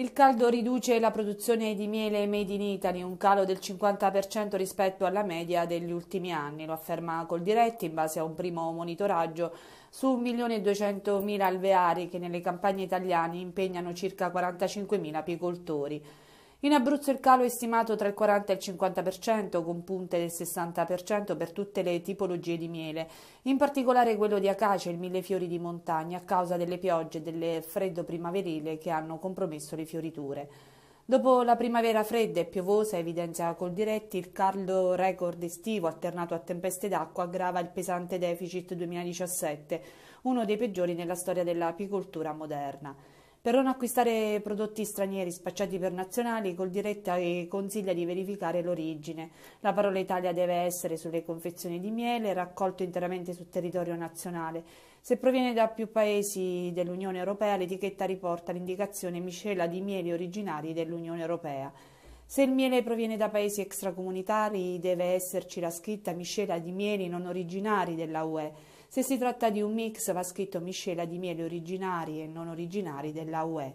Il caldo riduce la produzione di miele made in Italy, un calo del 50% rispetto alla media degli ultimi anni, lo afferma Coldiretti in base a un primo monitoraggio su 1.200.000 alveari che nelle campagne italiane impegnano circa 45.000 apicoltori. In Abruzzo il calo è stimato tra il 40 e il 50%, con punte del 60% per tutte le tipologie di miele, in particolare quello di acacia e il millefiori di montagna a causa delle piogge e del freddo primaverile che hanno compromesso le fioriture. Dopo la primavera fredda e piovosa, evidenzia Coldiretti, il caldo record estivo alternato a tempeste d'acqua aggrava il pesante deficit 2017, uno dei peggiori nella storia dell'apicoltura moderna. Per non acquistare prodotti stranieri spacciati per nazionali, col diretta consiglia di verificare l'origine. La parola Italia deve essere sulle confezioni di miele raccolto interamente sul territorio nazionale. Se proviene da più paesi dell'Unione Europea, l'etichetta riporta l'indicazione miscela di mieli originari dell'Unione Europea. Se il miele proviene da paesi extracomunitari, deve esserci la scritta miscela di mieli non originari della UE. Se si tratta di un mix va scritto miscela di mieli originari e non originari della UE.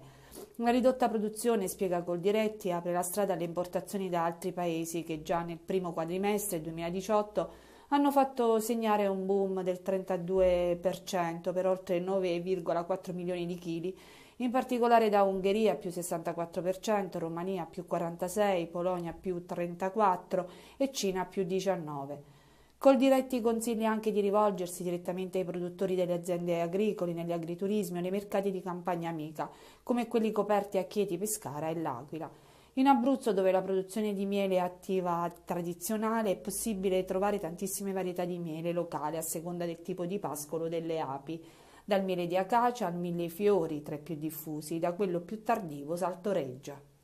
Una ridotta produzione, spiega Goldiretti, apre la strada alle importazioni da altri paesi che già nel primo quadrimestre 2018 hanno fatto segnare un boom del 32% per oltre 9,4 milioni di chili, in particolare da Ungheria più 64%, Romania più 46%, Polonia più 34% e Cina più 19%. Col diretti consiglia anche di rivolgersi direttamente ai produttori delle aziende agricole negli agriturismi o nei mercati di campagna amica, come quelli coperti a Chieti, Pescara e L'Aquila. In Abruzzo, dove la produzione di miele è attiva tradizionale, è possibile trovare tantissime varietà di miele locale a seconda del tipo di pascolo delle api, dal miele di acacia al mille fiori, tra i più diffusi, da quello più tardivo saltoreggia.